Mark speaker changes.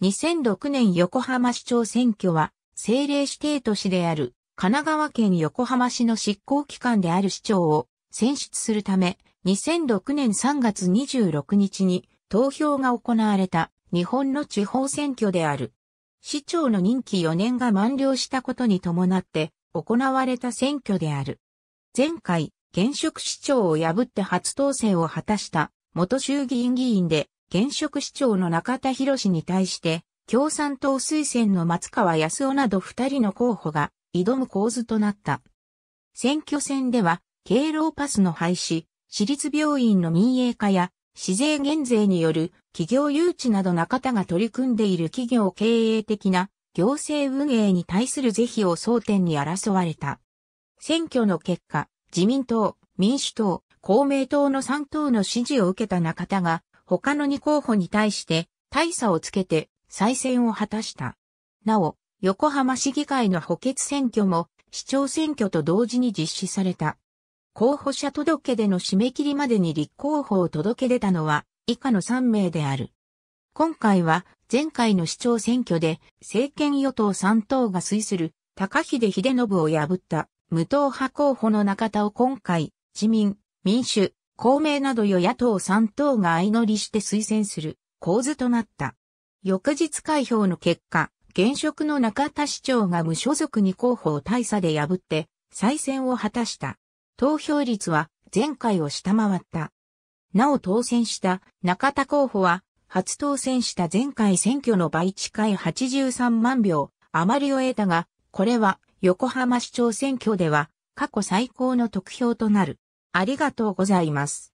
Speaker 1: 2006年横浜市長選挙は、政令指定都市である神奈川県横浜市の執行機関である市長を選出するため、2006年3月26日に投票が行われた日本の地方選挙である。市長の任期4年が満了したことに伴って行われた選挙である。前回、現職市長を破って初当選を果たした元衆議院議員で現職市長の中田博氏に対して、共産党推薦の松川康夫など二人の候補が挑む構図となった。選挙戦では、敬老パスの廃止、私立病院の民営化や、市税減税による企業誘致など中田が取り組んでいる企業経営的な行政運営に対する是非を争点に争われた。選挙の結果、自民党、民主党、公明党の3党の支持を受けた中田が他の2候補に対して大差をつけて再選を果たした。なお、横浜市議会の補欠選挙も市長選挙と同時に実施された。候補者届での締め切りまでに立候補を届け出たのは以下の3名である。今回は前回の市長選挙で政権与党3党が推する高秀秀信を破った無党派候補の中田を今回自民、民主、公明など与野党3党が相乗りして推薦する構図となった。翌日開票の結果、現職の中田市長が無所属に候補を大差で破って再選を果たした。投票率は前回を下回った。なお当選した中田候補は初当選した前回選挙の倍近い83万票余りを得たが、これは横浜市長選挙では過去最高の得票となる。ありがとうございます。